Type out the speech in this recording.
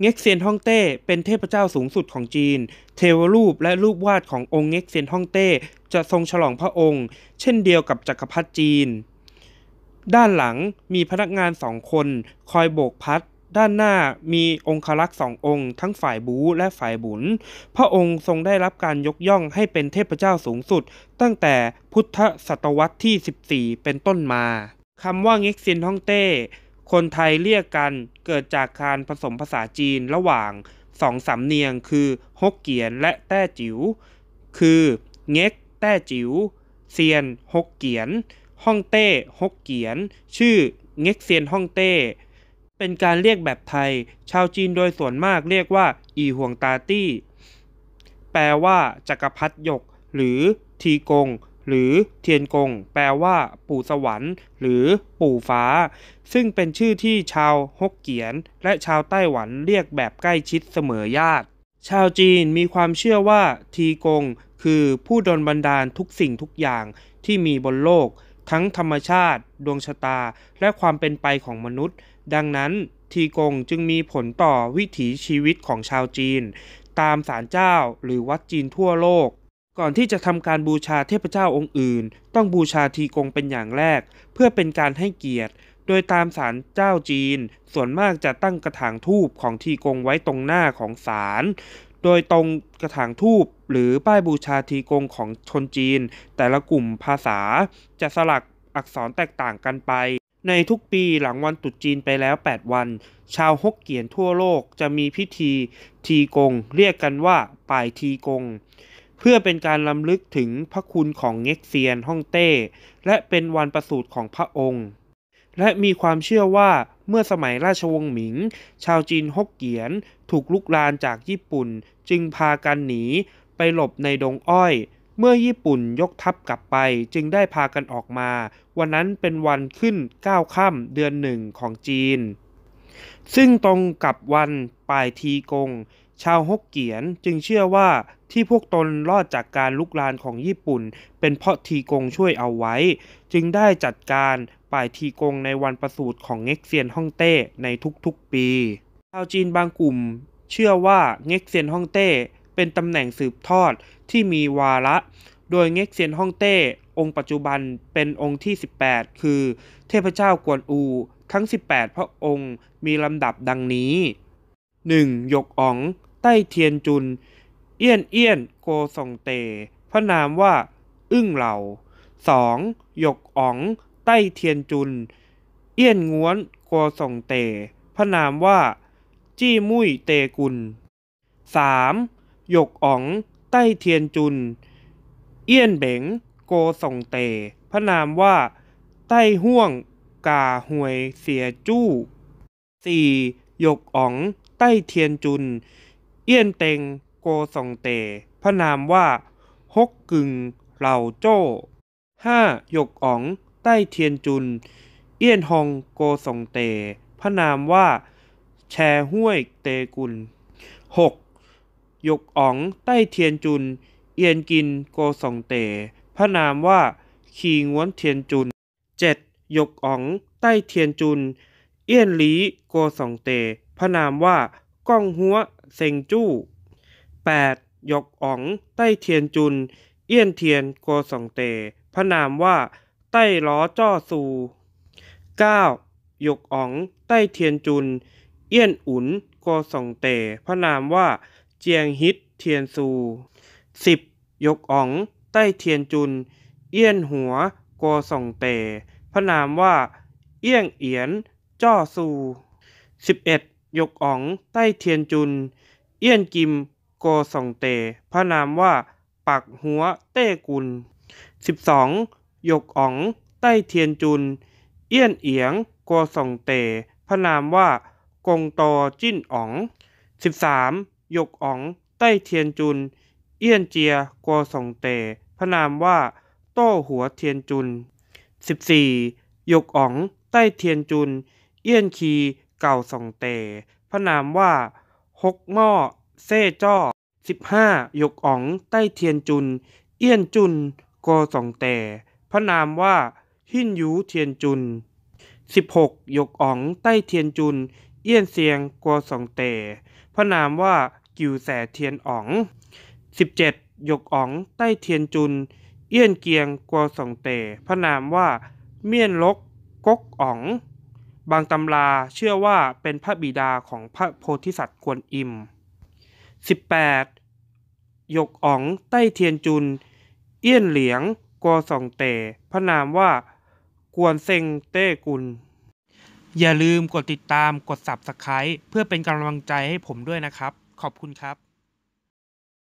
เง็กเซียนฮ่องเต้เป็นเทพเจ้าสูงสุดของจีน เทวรูปและรูปวาดขององค์เง็กเซียนฮ่องเต้ จะทรงฉลองพระองค์ เช่นเดียวกับจักรพรรดิจีน ด้านหลังมีพนักงานสองคน คอยโบกพัดด้านหน้ามีองครักษ์สององค์ ทั้งฝ่ายบูและฝ่ายบุญพระองค์ทรงได้รับการยกย่องให้เป็นเทพเจ้าสูงสุด ตั้งแต่พุทธศตวรรษที่ 14 เป็นต้นมาคำว่าเง็กเซียนฮ่องเต้คนไทยเรียกกันเกิดจากการผสมภาษาจีนระหว่างสองสำเนียงคือฮกเกี้ยนและแต้จิ๋ว คือเง็กแต้จิ๋วเซียนฮกเกี้ยนฮ่องเต้ฮกเกี้ยน ชื่อ เง็กเซียนฮ่องเต้ เป็นการเรียกแบบไทยชาวจีนโดยส่วนมากเรียกว่า อีห่วงตาตี้ แปลว่า จักรพรรดิยกหรือทีกงหรือเทียนกงแปลว่าปู่สวรรค์ หรือปู่ฟ้า ซึ่งเป็นชื่อที่ชาวฮกเกี้ยน และชาวไต้หวันเรียกแบบใกล้ชิดเสมอญาติ ชาวจีนมีความเชื่อว่า ทีกงคือผู้ดลบันดาลทุกสิ่งทุกอย่างที่มีบนโลก ทั้งธรรมชาติ ดวงชะตา และความเป็นไปของมนุษย์ ดังนั้นทีกงจึงมีผลต่อวิถีชีวิตของชาวจีน ตามศาลเจ้าหรือวัดจีนทั่วโลกก่อนที่จะทำการบูชาเทพเจ้าองค์อื่นต้องบูชาทีกงเป็นอย่างแรก เพื่อเป็นการให้เกียรติ โดยตามศาลเจ้าจีน ส่วนมากจะตั้งกระถางทูบของทีกงไว้ตรงหน้าของศาลโดยตรงกระถางทูบหรือป้ายบูชาทีกงของชนจีน แต่ละกลุ่มภาษา จะสลักอักษรแตกต่างกันไป ในทุกปีหลังวันตรุษจีนไปแล้ว 8 วัน ชาวฮกเกี้ยนทั่วโลกจะมีพิธีทีกงเรียกกันว่าป่ายทีกงเพื่อเป็นการลำลึกถึงพระคุณของเง็กเซียนฮ่องเต้ และเป็นวันประสูติของพระองค์ และมีความเชื่อว่าเมื่อสมัยราชวงศ์หมิง ชาวจีนฮกเกี้ยนถูกลุกลานจากญี่ปุ่นจึงพากันหนี ไปหลบในดงอ้อย เมื่อญี่ปุ่นยกทัพกลับไปจึงได้พากันออกมา วันนั้นเป็นวันขึ้น9ก้าค่ำเดือนหนึ่งของจีนซึ่งตรงกับวันป่ายทีกงชาวฮกเกียนจึงเชื่อว่าที่พวกตนรอดจากการลุกรานของญี่ปุ่นเป็นเพราะทีกงช่วยเอาไว้ จึงได้จัดการป่ายทีกงในวันประสูติของเง็กเซียนฮ่องเต้ในทุกๆ ปี ชาวจีนบางกลุ่มเชื่อว่าเง็กเซียนฮ่องเต้เป็นตำแหน่งสืบทอดที่มีวาระ โดยเง็กเซียนฮ่องเต้องค์ปัจจุบันเป็นองค์ที่ 18 คือ เทพเจ้ากวนอูทั้ง18พระองค์มีลำดับดังนี้หนึงหยกอ๋องใต้เทียนจุน เอี้ยนเอี้ยนโกส่งเตพระนามว่า อึ้งเหล่าสงหยกอ๋องใต้เทียนจุน เอี้ยนง้วนโกส่งเตพระนามว่าจี้มุ่ยเตกุลมหยกอ๋องใต้เทียนจุนเอี้ยนเบ๋งโกส่งเตพระนามว่า ใต้ห่วงกา หวยเสียจู้่หยกอ๋องต้เทียนจุน เอี้ยนเตงโกซองเตพระนามว่าฮกกึงเหล่าโจ้ห้าหยกอ๋องใต้เทียนจุน เอี้ยนฮองโกซองเตพระนามว่าแชห้วยเตกุลหกหยกอ๋องใต้เทียนจุน เอียนกินโกซองเตพระนามว่าขีงวนเทียนจุนเจ็ดหยกอ๋องใต้เทียนจุน เอี้ยนหลีโกซองเตพระนามว่า ก้องหัวเซิงจู้ 8. ดยกอ๋อง ใต้เทียนจุน เอี้ยนเทียนโกสองเตพระนามว่า ใต้ล้อจ้อซู 9. ายกอ๋องใต้เทียนจุน เอี้ยนอุ่นโกสองเตพระนามว่า เจียงฮิตเทียนซู 10. ยกอ๋องใต้เทียนจุน เอี้ยนหัวโกสองเตพระนามว่า เอี้ยงเอียนจ้อซู11ยกอ๋องใต้เทียนจุน เอี้ยนกิมโกส่องเตพระนามว่า ปักหัวเต้กุล 12. ยกอ๋องใต้เทียนจุน เอี้ยนเอียงโกส่องเตพระนามว่า กงตอจิ้นอ๋อง 13. ยกอ๋องใต้เทียนจุน เอี้ยนเจียกกส่องเตพระนามว่า โต้หัวเทียนจุน 14. ยกอ๋องใต้เทียนจุน เอี้ยนคีเก่าส่งเตพระนามว่าหกหม้อ เซ่จ้อสิบห้าหยกอ๋อง ใต้เทียนจุน เอี้ยนจุนกอส่งเตพระนามว่า หินยู เทียนจุนสิบหกหยกอ๋อง ใต้เทียนจุน เอี้ยนเซียงกอส่งเตพระนามว่า กิวแส เทียนอ๋องสิบเจ็ดหยกอ๋อง ใต้เทียนจุน เอี้ยนเกียง กัวส่งเตพระนามว่า เมียนลกกกอ๋องบางตำราเชื่อว่าเป็นพระบิดาของพระโพธิสัตว์กวนอิม 18. หยกอ๋องใต้เทียนจุน เอี้ยนเหลียงกอส่องเต่พระนามว่ากวนเซงเต้กุล อย่าลืมกดติดตาม กด Subscribe เพื่อเป็นกำลังใจให้ผมด้วยนะครับ ขอบคุณครับ